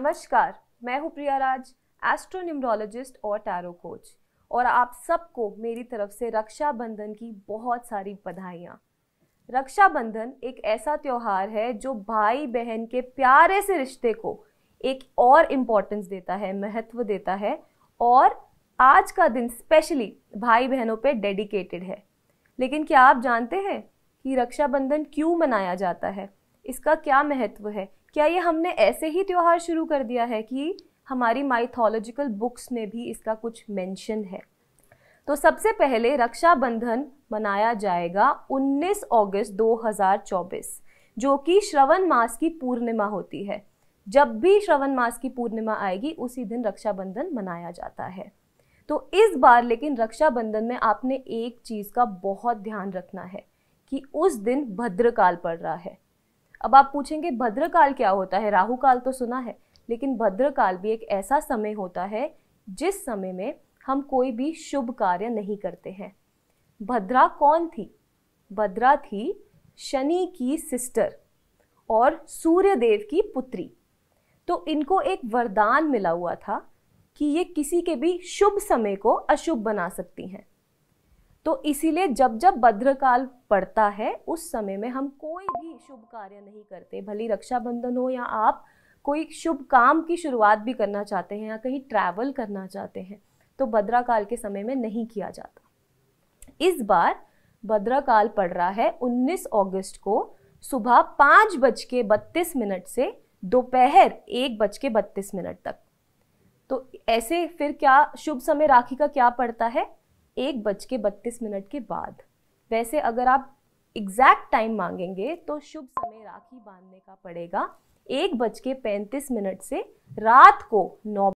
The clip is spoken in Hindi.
नमस्कार मैं हूं प्रिया राज एस्ट्रो न्यूमरोलॉजिस्ट और टैरो कोच और आप सबको मेरी तरफ से रक्षाबंधन की बहुत सारी बधाइयाँ रक्षाबंधन एक ऐसा त्यौहार है जो भाई बहन के प्यारे से रिश्ते को एक और इम्पोर्टेंस देता है महत्व देता है और आज का दिन स्पेशली भाई बहनों पे डेडिकेटेड है लेकिन क्या आप जानते हैं कि रक्षाबंधन क्यों मनाया जाता है इसका क्या महत्व है क्या ये हमने ऐसे ही त्यौहार शुरू कर दिया है कि हमारी माइथोलॉजिकल बुक्स में भी इसका कुछ मेंशन है तो सबसे पहले रक्षाबंधन मनाया जाएगा 19 अगस्त 2024 जो कि श्रवण मास की पूर्णिमा होती है जब भी श्रवण मास की पूर्णिमा आएगी उसी दिन रक्षाबंधन मनाया जाता है तो इस बार लेकिन रक्षाबंधन में आपने एक चीज़ का बहुत ध्यान रखना है कि उस दिन भद्रकाल पड़ रहा है अब आप पूछेंगे भद्रकाल क्या होता है राहु काल तो सुना है लेकिन भद्रकाल भी एक ऐसा समय होता है जिस समय में हम कोई भी शुभ कार्य नहीं करते हैं भद्रा कौन थी भद्रा थी शनि की सिस्टर और सूर्य देव की पुत्री तो इनको एक वरदान मिला हुआ था कि ये किसी के भी शुभ समय को अशुभ बना सकती हैं तो इसीलिए जब जब भद्रकाल पड़ता है उस समय में हम कोई भी शुभ कार्य नहीं करते भले रक्षाबंधन हो या आप कोई शुभ काम की शुरुआत भी करना चाहते हैं या कहीं ट्रैवल करना चाहते हैं तो भद्राकाल के समय में नहीं किया जाता इस बार भद्राकाल पड़ रहा है 19 अगस्त को सुबह पाँच बज के बत्तीस मिनट से दोपहर एक बज के बत्तीस मिनट तक तो ऐसे फिर क्या शुभ समय राखी का क्या पड़ता है एक बज के बत्तीस मिनट के बाद वैसे अगर आप एग्जैक्ट टाइम मांगेंगे तो शुभ समय राखी बांधने का पड़ेगा एक बज के पैंतीस मिनट से रात को नौ